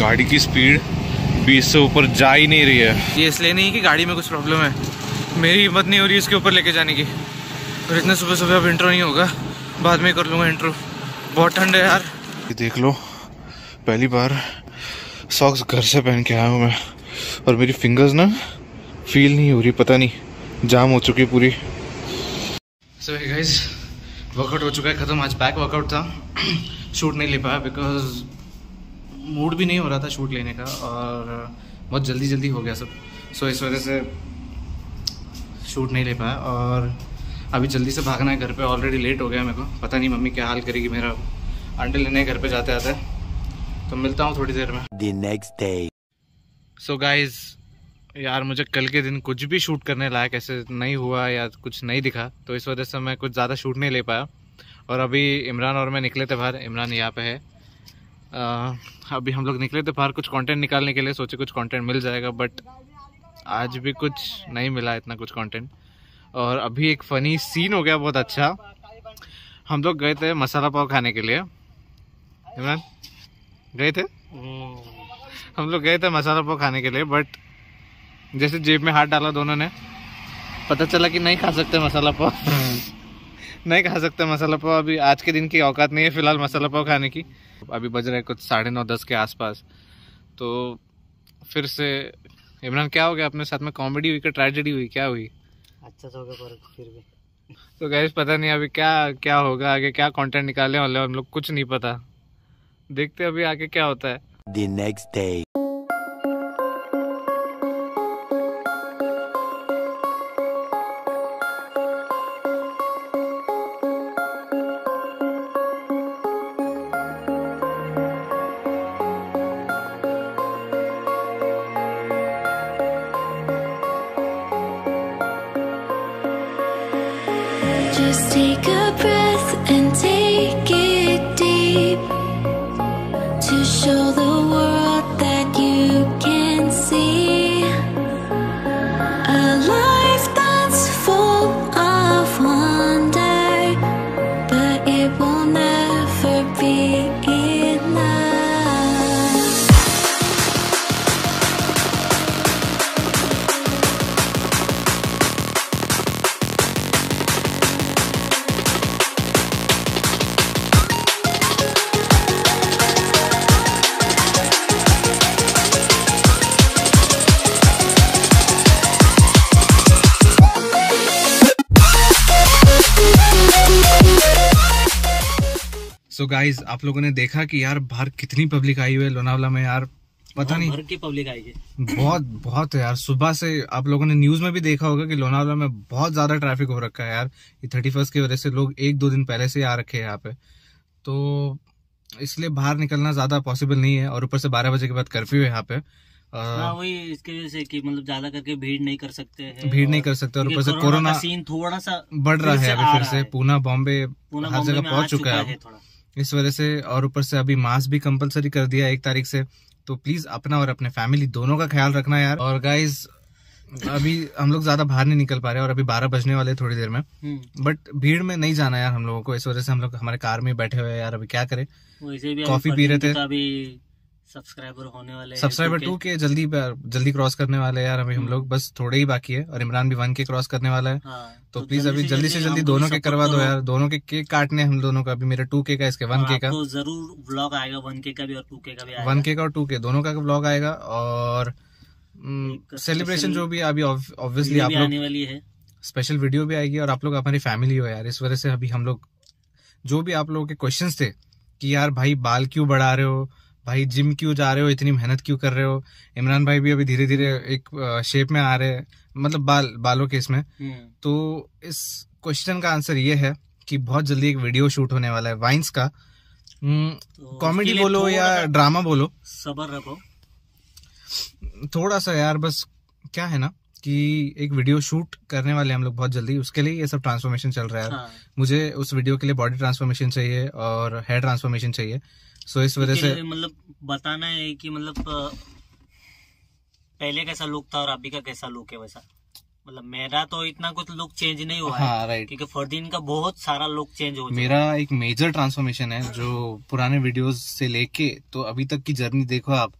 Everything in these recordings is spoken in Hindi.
गाड़ी की स्पीड बीस से ऊपर जा ही नहीं रही है ये इसलिए नहीं कि गाड़ी में कुछ प्रॉब्लम है मेरी हिम्मत नहीं हो रही इसके ऊपर लेके जाने की और इतना सुबह सुबह अब इंट्रो नहीं होगा बाद में कर लूँगा इंट्रो बहुत ठंड है यार ये देख लो पहली बार सॉक्स घर से पहन के आया हूँ मैं और मेरी फिंगर्स ना फील नहीं हो रही पता नहीं जाम हो चुकी पूरी सो गाइस वर्कआउट हो चुका है ख़त्म आज बैक वर्कआउट था शूट नहीं ले पाया बिकॉज मूड भी नहीं हो रहा था शूट लेने का और uh, बहुत जल्दी जल्दी हो गया सब सो इस वजह से शूट नहीं ले पाया और अभी जल्दी से भागना है घर पे ऑलरेडी लेट हो गया मेरे को पता नहीं मम्मी क्या हाल करेगी मेरा अंडे लेने घर पे जाते आते तो मिलता हूँ थोड़ी देर में the next day so guys यार मुझे कल के दिन कुछ भी शूट करने लायक ऐसे नहीं हुआ या कुछ नहीं दिखा तो इस वजह से मैं कुछ ज़्यादा शूट नहीं ले पाया और अभी इमरान और मैं निकले थे बाहर इमरान यहाँ पे है आ, अभी हम लोग निकले थे बाहर कुछ कंटेंट निकालने के लिए सोचे कुछ कंटेंट मिल जाएगा बट आज भी कुछ नहीं मिला इतना कुछ कंटेंट और अभी एक फ़नी सीन हो गया बहुत अच्छा हम लोग गए थे मसाला पाव खाने के लिए इमरान गए थे हम लोग गए थे मसाला पाव खाने के लिए बट जैसे जेब में हाथ डाला दोनों ने पता चला कि नहीं खा सकते मसाला पाव हम्म। नहीं खा सकते मसाला पाव अभी आज के दिन की औकात नहीं है फिलहाल मसाला पाव खाने की अभी बज रहे कुछ साढ़े नौ दस के आसपास तो फिर से इमरान क्या हो गया अपने साथ में कॉमेडी हुई क्या ट्रेजेडी हुई क्या हुई अच्छा तो गया पर फिर भी तो गैस पता नहीं अभी क्या क्या होगा आगे क्या कंटेंट निकाले वाले हम लोग कुछ नहीं पता देखते अभी आगे क्या होता है Just take a breath guys आप लोगों ने देखा कि यार बाहर कितनी पब्लिक आई हुई है लोनावला में यार पता हाँ, नहीं भर की पब्लिक आई है बहुत बहुत है यार सुबह से आप लोगों ने न्यूज में भी देखा होगा कि लोनावला में बहुत ज्यादा ट्रैफिक हो रखा है यार ये थर्टी फर्स्ट की वजह से लोग एक दो दिन पहले से आ रखे हैं यहाँ पे तो इसलिए बाहर निकलना ज्यादा पॉसिबल नहीं है और ऊपर से बारह बजे के बाद कर्फ्यू है यहाँ पे हाँ, वही इसके वजह से कि मतलब ज्यादा करके भीड़ नहीं कर सकते हैं भीड़ नहीं कर सकते और ऊपर से कोरोना सीन थोड़ा सा बढ़ रहा है अभी फिर से पूना बॉम्बे हर जगह पहुंच चुका है इस वजह से और ऊपर से अभी मास्क भी कंपलसरी कर दिया एक तारीख से तो प्लीज़ अपना और अपने फैमिली दोनों का ख्याल रखना यार और गाइज अभी हम लोग ज़्यादा बाहर नहीं निकल पा रहे और अभी बारह बजने वाले थोड़ी देर में बट हम्म। भीड़ में नहीं जाना यार हम लोगों को इस वजह से हम लोग हमारे कार में बैठे हुए यार अभी क्या करे कॉफ़ी पी रहे थे सब्सक्राइबर होने वाले सब्सक्राइबर टू के जल्दी जल्दी क्रॉस करने वाले यार अभी हम हम्म। लोग बस थोड़े ही बाकी है और इमरान भी वन के क्रॉस करने वाला है हाँ, तो, तो प्लीज अभी जल्दी से जल्दी दोनों के करवा दो यार दोनों के केक काटने हम दोनों का अभी मेरे टू के का इसके वन के का जरूर ब्लॉग आएगा वन के का भी और टू के का भी वन के का और टू के दोनों का ब्लॉग आएगा और सेलिब्रेशन हम्म, जो भी अभी ऑब्वियसली आप लोग आने वाली है स्पेशल वीडियो भी आएगी और आप लोग हमारी फैमिली हो यार इस वजह से अभी हम लोग जो भी आप लोगों के क्वेश्चंस थे कि यार भाई बाल क्यों बढ़ा रहे हो भाई जिम क्यों जा रहे हो इतनी मेहनत क्यों कर रहे हो इमरान भाई भी अभी धीरे धीरे एक शेप में आ रहे हैं मतलब बाल बालों के इसमें हम्म। तो इस क्वेश्चन का आंसर ये है कि बहुत जल्दी एक वीडियो शूट होने वाला है वाइन्स का हम्म, तो कॉमेडी बोलो या ड्रामा बोलो सबर रखो थोड़ा सा यार बस क्या है ना कि एक वीडियो शूट करने वाले हम लोग बहुत जल्दी उसके लिए ये सब ट्रांसफॉर्मेशन चल रहा है हाँ। मुझे उस वीडियो के लिए बॉडी ट्रांसफॉर्मेशन चाहिए और हेयर ट्रांसफॉर्मेशन चाहिए सो इस वजह से मतलब बताना है कि मतलब पहले कैसा लुक था और अभी का कैसा लुक है वैसा मतलब मेरा तो इतना कुछ लुक चेंज नहीं हुआ हाँ, राइट क्योंकि फरदीन का बहुत सारा लुक चेंज हो मेरा एक मेजर ट्रांसफॉर्मेशन है जो पुराने वीडियोस से लेके तो अभी तक की जर्नी देखो आप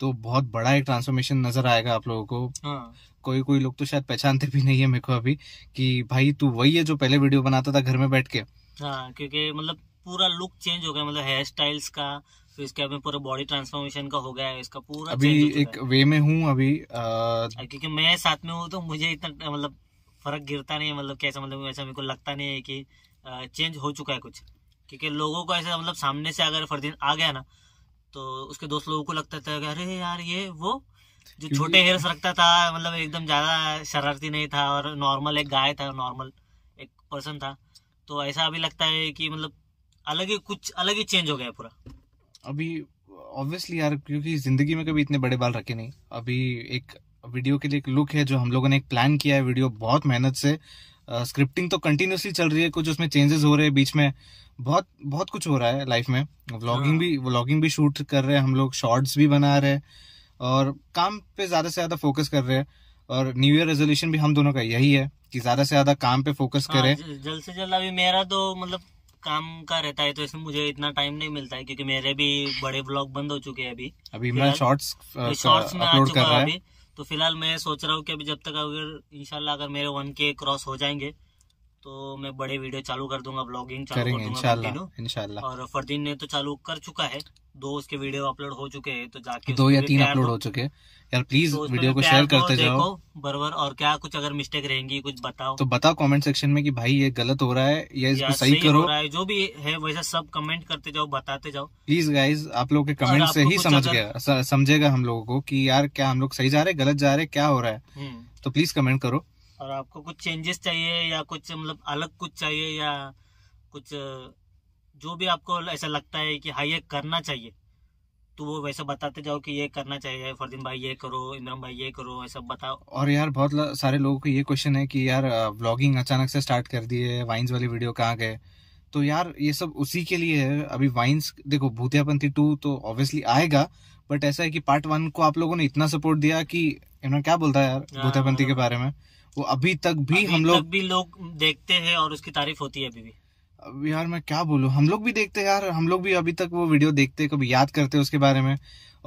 तो बहुत बड़ा एक ट्रांसफॉर्मेशन नजर आएगा आप लोगों को हाँ। कोई कोई लोग तो शायद पहचानते भी नहीं है मेरे को अभी कि भाई तू वही है जो पहले वीडियो बनाता था घर में बैठ के हाँ क्योंकि मतलब पूरा लुक चेंज हो गया मतलब हेयर स्टाइल्स का फिर इसके बाद में पूरा बॉडी ट्रांसफॉर्मेशन का हो गया है इसका पूरा अभी एक वे में हूँ अभी आ... क्योंकि मैं साथ में हूँ तो मुझे इतना मतलब फर्क गिरता नहीं है मतलब कैसा मतलब वैसा मेरे को लगता नहीं है कि चेंज हो चुका है कुछ क्योंकि लोगों को ऐसा मतलब सामने से अगर फरदीन आ गया ना तो उसके दोस्त लोगों को लगता था अरे यार ये वो जो छोटे हेयर्स रखता था मतलब एकदम ज्यादा शरारती नहीं था और नॉर्मल एक गाय था नॉर्मल एक पर्सन था तो ऐसा अभी लगता है कि मतलब अलग ही कुछ अलग ही चेंज हो गया पूरा अभी ऑब्वियसली यार क्योंकि जिंदगी में कभी इतने बड़े बाल रखे नहीं अभी एक वीडियो के लिए एक लुक है जो हम लोगों ने एक प्लान किया है वीडियो बहुत मेहनत से स्क्रिप्टिंग तो कंटिन्यूसली चल रही है कुछ उसमें चेंजेस हो रहे हैं बीच में बहुत बहुत कुछ हो रहा है लाइफ में व्लॉगिंग हाँ। भी व्लॉगिंग भी शूट कर रहे हैं हम लोग शॉर्ट्स भी बना रहे हैं और काम पे ज़्यादा से ज़्यादा फोकस कर रहे हैं और न्यू ईयर रेजोल्यूशन भी हम दोनों का यही है कि ज़्यादा से ज़्यादा काम पे फोकस हाँ, करें जल्द से जल्द अभी मेरा तो मतलब काम का रहता है तो इसमें मुझे इतना टाइम नहीं मिलता है क्योंकि मेरे भी बड़े ब्लॉग बंद हो चुके हैं अभी अभी मैं शॉर्ट्स शॉर्ट्स में आ चुका हूँ अभी तो फिलहाल मैं सोच रहा हूँ कि अभी जब तक अगर इनशाला अगर मेरे वन के क्रॉस हो जाएंगे तो मैं बड़े वीडियो चालू कर दूंगा ब्लॉगिंग चालू कर दूंगा और फरदीन ने तो चालू कर चुका है दो उसके वीडियो अपलोड हो चुके हैं तो जाके दो या तीन अपलोड हो चुके हैं यार प्लीज तो वीडियो को शेयर तो करते जाओ बरबर और क्या कुछ अगर मिस्टेक रहेंगी कुछ बताओ तो बताओ कमेंट सेक्शन में कि भाई ये गलत हो रहा है या इसको सही, सही करो रहा है जो भी है वैसा सब कमेंट करते जाओ बताते जाओ प्लीज गाइज आप लोग के कमेंट से ही समझ गया समझेगा हम लोगों को कि यार क्या हम लोग सही जा रहे गलत जा रहे क्या हो रहा है हम्म। तो प्लीज कमेंट करो और आपको कुछ चेंजेस चाहिए या कुछ मतलब अलग कुछ चाहिए या कुछ जो भी आपको ऐसा लगता है कि हाँ ये करना चाहिए तो वो वैसा बताते जाओ कि ये करना चाहिए फरदीन भाई ये करो इंद्रम भाई ये करो ऐसा बताओ और यार बहुत ल, सारे लोगों को ये क्वेश्चन है कि यार ब्लॉगिंग अचानक से स्टार्ट कर दिए वाइन्स वाली वीडियो कहाँ गए तो यार ये सब उसी के लिए है अभी वाइन्स देखो भूतियापंथी टू तो ऑब्वियसली आएगा बट ऐसा है कि पार्ट वन को आप लोगों ने इतना सपोर्ट दिया कि इन्होंने क्या बोलता है यार हाँ, भूतियापंथी के मतलब बारे में वो अभी तक भी हम लोग भी लोग देखते हैं और उसकी तारीफ होती है अभी भी अभी यार मैं क्या बोलूँ हम लोग भी देखते हैं यार हम लोग भी अभी तक वो वीडियो देखते कभी याद करते हैं उसके बारे में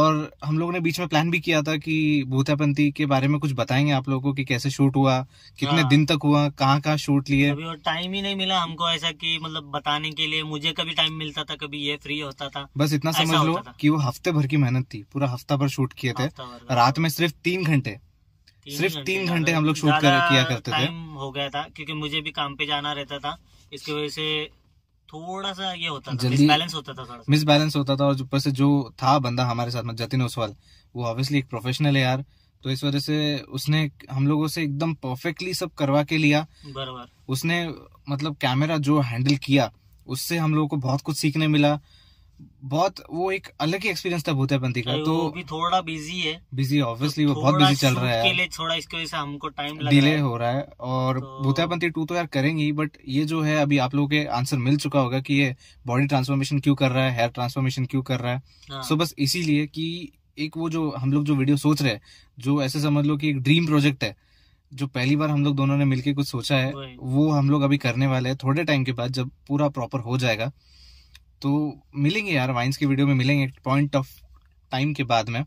और हम लोग ने बीच में प्लान भी किया था कि भूतापंथी के बारे में कुछ बताएंगे आप लोगों को कि कैसे शूट हुआ कितने हाँ। दिन तक हुआ कहाँ कहाँ शूट लिए अभी और टाइम ही नहीं मिला हमको ऐसा कि मतलब बताने के लिए मुझे कभी टाइम मिलता था कभी ये फ्री होता था बस इतना समझ लो कि वो हफ्ते भर की मेहनत थी पूरा हफ्ता भर शूट किए थे रात में सिर्फ तीन घंटे सिर्फ तीन घंटे हम लोग शूट कर किया करते थे हो गया था क्योंकि मुझे भी काम पे जाना रहता था इसकी वजह से थोड़ा सा ये होता था मिसबैलेंस होता था मिसबैलेंस होता था और ऊपर से जो था बंदा हमारे साथ में जतिन ओसवाल वो ऑब्वियसली एक प्रोफेशनल है यार तो इस वजह से उसने हम लोगों से एकदम परफेक्टली सब करवा के लिया बराबर उसने मतलब कैमरा जो हैंडल किया उससे हम लोगों को बहुत कुछ सीखने मिला बहुत वो एक अलग ही एक्सपीरियंस था भूतैपंथी का तो भी थोड़ा बिजी है बिजी ऑब्वियसली तो वो बहुत बिजी चल रहा है के लिए थोड़ा वजह से हमको टाइम डिले हो रहा है और तो... टू तो यार करेंगी बट ये जो है अभी आप लोगों के आंसर मिल चुका होगा कि ये बॉडी ट्रांसफॉर्मेशन क्यों कर रहा है हेयर ट्रांसफॉर्मेशन क्यों कर रहा है सो हाँ। बस इसीलिए कि एक वो जो हम लोग जो वीडियो सोच रहे हैं जो ऐसे समझ लो कि एक ड्रीम प्रोजेक्ट है जो पहली बार हम लोग दोनों ने मिलकर कुछ सोचा है वो हम लोग अभी करने वाले हैं थोड़े टाइम के बाद जब पूरा प्रॉपर हो जाएगा तो मिलेंगे यार वाइन्स की वीडियो में मिलेंगे पॉइंट ऑफ टाइम के बाद में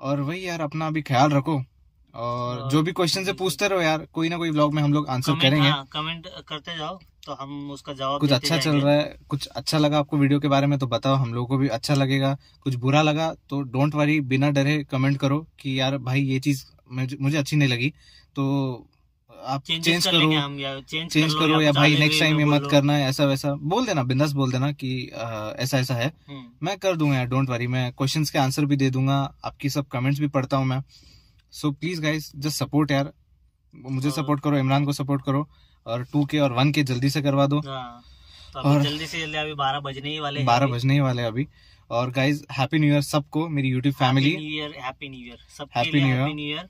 और वही यार अपना अभी ख्याल रखो और हाँ। जो भी क्वेश्चन से पूछते रहो यार कोई ना कोई ब्लॉग में हम लोग आंसर करेंगे हाँ, कमेंट करते जाओ तो हम उसका जवाब कुछ अच्छा चल रहा है कुछ अच्छा लगा आपको वीडियो के बारे में तो बताओ हम लोगों को भी अच्छा लगेगा कुछ बुरा लगा तो डोंट वरी बिना डरे कमेंट करो कि यार भाई ये चीज मुझे अच्छी नहीं लगी तो आप चेंज करो हम या चेंज, करो या भाई नेक्स्ट टाइम ये मत करना है ऐसा वैसा बोल देना बिंदास बोल देना कि ऐसा ऐसा है हम्म। मैं कर दूंगा यार डोंट वरी मैं क्वेश्चंस के आंसर भी दे दूंगा आपकी सब कमेंट्स भी पढ़ता हूँ मैं so please guys just support यार मुझे सपोर्ट करो इमरान को सपोर्ट करो और टू के और वन के जल्दी से करवा दो हाँ, तो और जल्दी से जल्दी अभी बारह बजने ही वाले बारह बजने ही वाले अभी और गाइज हैप्पी न्यू ईयर सबको मेरी YouTube family new year happy new year happy new year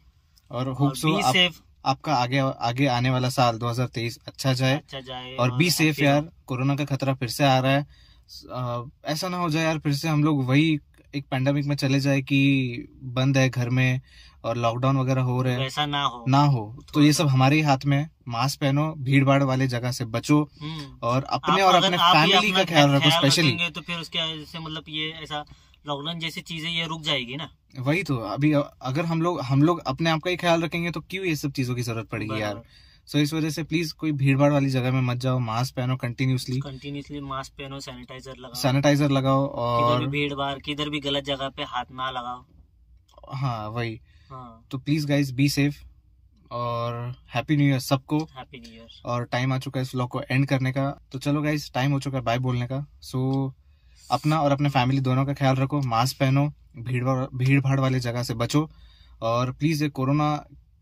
और होप सो बी सेफ आपका आगे आगे आने वाला साल 2023 अच्छा जाए अच्छा जाए और बी हाँ, सेफ यार कोरोना का खतरा फिर से आ रहा है आ, ऐसा ना हो जाए यार फिर से हम लोग वही एक पैंडमिक में चले जाए कि बंद है घर में और लॉकडाउन वगैरह हो रहे हैं ऐसा ना हो ना हो तो ये सब हमारे ही हाथ में है मास्क पहनो भीड़ भाड़ वाले जगह से बचो हम्म। और अपने और अपने फैमिली का ख्याल रखो स्पेशली तो फिर उसके मतलब ये ऐसा लॉकडाउन जैसी चीजें ये रुक जाएगी ना वही तो अभी अगर हम लोग हम लोग अपने आप का ही ख्याल रखेंगे तो क्यों ये सब चीजों की जरूरत पड़ेगी यार सो इस वजह से प्लीज कोई भीड़ भाड़ वाली जगह में मत जाओ मास्क पहनो कंटिन्यूसली कंटिन्यूसली मास्क पहनो सैनिटाइजर लगाओ सैनिटाइजर लगाओ और भीड़ भाड़ किधर भी गलत जगह पे हाथ ना लगाओ हाँ वही हाँ। तो प्लीज गाइज बी सेफ और हैप्पी न्यू ईयर सबको हैप्पी न्यू ईयर और टाइम आ चुका है इस व्लॉग को एंड करने का तो चलो गाइज टाइम हो चुका है बाय बोलने का सो so, अपना और अपने फैमिली दोनों का ख्याल रखो मास्क पहनो भीड़ भीड़ भाड़ वाले जगह से बचो और प्लीज़ ये कोरोना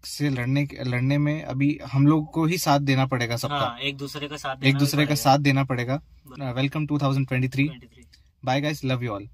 से लड़ने लड़ने में अभी हम लोग को ही साथ देना पड़ेगा सबका हाँ, एक दूसरे का साथ एक दूसरे का साथ देना पड़ेगा welcome three bye guys love you all